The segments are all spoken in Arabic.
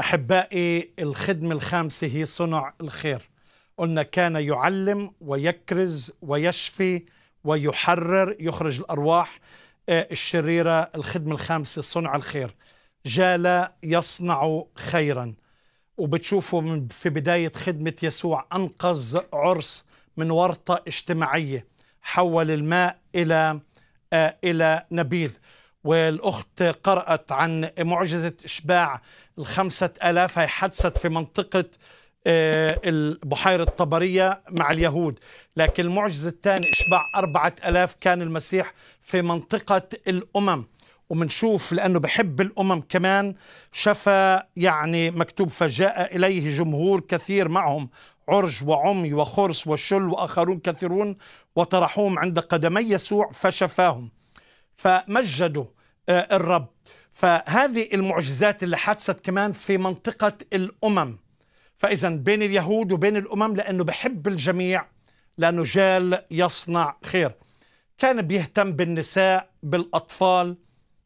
احبائي الخدمه الخامسه هي صنع الخير قلنا كان يعلم ويكرز ويشفي ويحرر يخرج الارواح آه، الشريره الخدمه الخامسه صنع الخير جال يصنع خيرا وبتشوفوا في بدايه خدمه يسوع انقذ عرس من ورطه اجتماعيه حول الماء الى آه، الى نبيذ والأخت قرأت عن معجزة إشباع الخمسة ألاف هي حدثت في منطقة آه، البحيرة الطبرية مع اليهود لكن المعجزة الثانية إشباع أربعة ألاف كان المسيح في منطقة الأمم ومنشوف لأنه بحب الأمم كمان شفى يعني مكتوب فجاء إليه جمهور كثير معهم عرج وعمي وخرس وشل وآخرون كثيرون وطرحوهم عند قدمي يسوع فشفاهم فمجدوا آه، الرب فهذه المعجزات اللي حدثت كمان في منطقة الأمم فإذا بين اليهود وبين الأمم لأنه بحب الجميع لأنه جال يصنع خير كان بيهتم بالنساء بالأطفال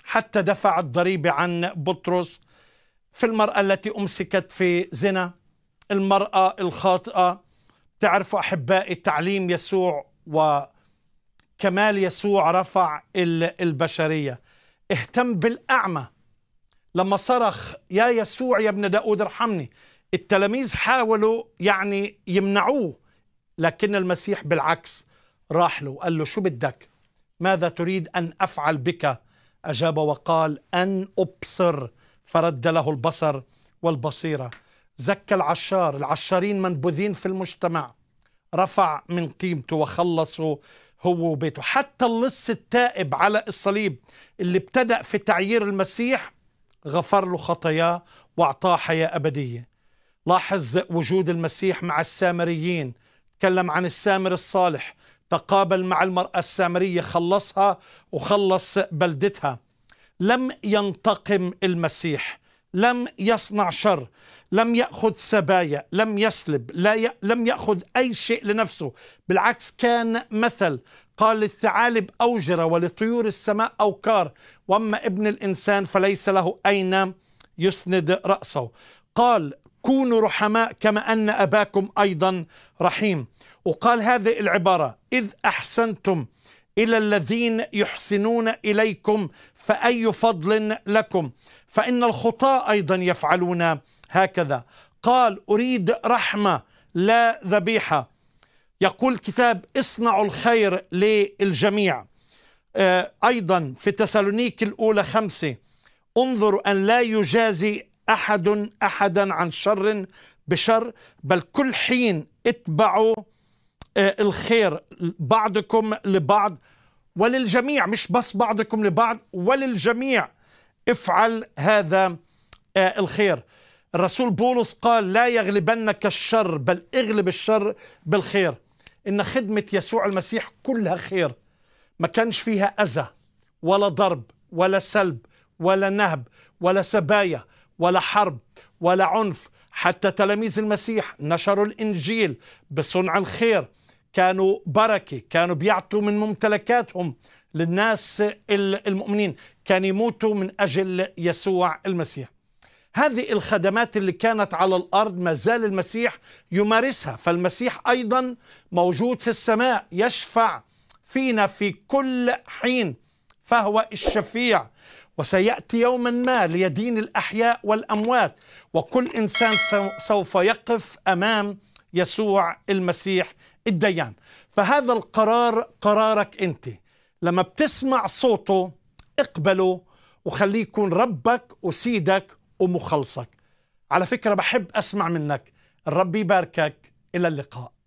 حتى دفع الضريبة عن بطرس في المرأة التي أمسكت في زنا المرأة الخاطئة تعرفوا أحبائي تعليم يسوع وكمال يسوع رفع البشرية اهتم بالأعمى لما صرخ يا يسوع يا ابن داود ارحمني التلاميذ حاولوا يعني يمنعوه لكن المسيح بالعكس راح له وقال له شو بدك ماذا تريد أن أفعل بك أجاب وقال أن أبصر فرد له البصر والبصيرة زكى العشار العشارين منبوذين في المجتمع رفع من قيمته وخلصوا هو وبيته حتى اللص التائب على الصليب اللي ابتدأ في تعيير المسيح غفر له خطاياه واعطاه حياة أبدية لاحظ وجود المسيح مع السامريين تكلم عن السامر الصالح تقابل مع المرأة السامرية خلصها وخلص بلدتها لم ينتقم المسيح لم يصنع شر لم يأخذ سبايا لم يسلب لا ي... لم يأخذ أي شيء لنفسه بالعكس كان مثل قال للثعالب أوجرة ولطيور السماء أوكار وأما ابن الإنسان فليس له أين يسند رأسه قال كونوا رحماء كما أن أباكم أيضا رحيم وقال هذه العبارة إذ أحسنتم الى الذين يحسنون اليكم فاي فضل لكم فان الخطاه ايضا يفعلون هكذا قال اريد رحمه لا ذبيحه يقول كتاب اصنعوا الخير للجميع آه، ايضا في تسالونيك الاولى خمسه انظروا ان لا يجازي احد احدا عن شر بشر بل كل حين اتبعوا آه، الخير بعضكم لبعض وللجميع مش بس بعضكم لبعض وللجميع افعل هذا آه، الخير الرسول بولس قال لا يغلبنك الشر بل اغلب الشر بالخير ان خدمه يسوع المسيح كلها خير ما كانش فيها اذى ولا ضرب ولا سلب ولا نهب ولا سبايا ولا حرب ولا عنف حتى تلاميذ المسيح نشروا الانجيل بصنع الخير كانوا بركة كانوا بيعطوا من ممتلكاتهم للناس المؤمنين كان يموتوا من أجل يسوع المسيح هذه الخدمات اللي كانت على الارض ما زال المسيح يمارسها فالمسيح ايضا موجود في السماء يشفع فينا في كل حين فهو الشفيع وسياتي يوما ما ليدين الاحياء والاموات وكل انسان سوف يقف امام يسوع المسيح الديان فهذا القرار قرارك أنت لما بتسمع صوته اقبله وخليه يكون ربك وسيدك ومخلصك على فكرة بحب أسمع منك الرب يباركك إلى اللقاء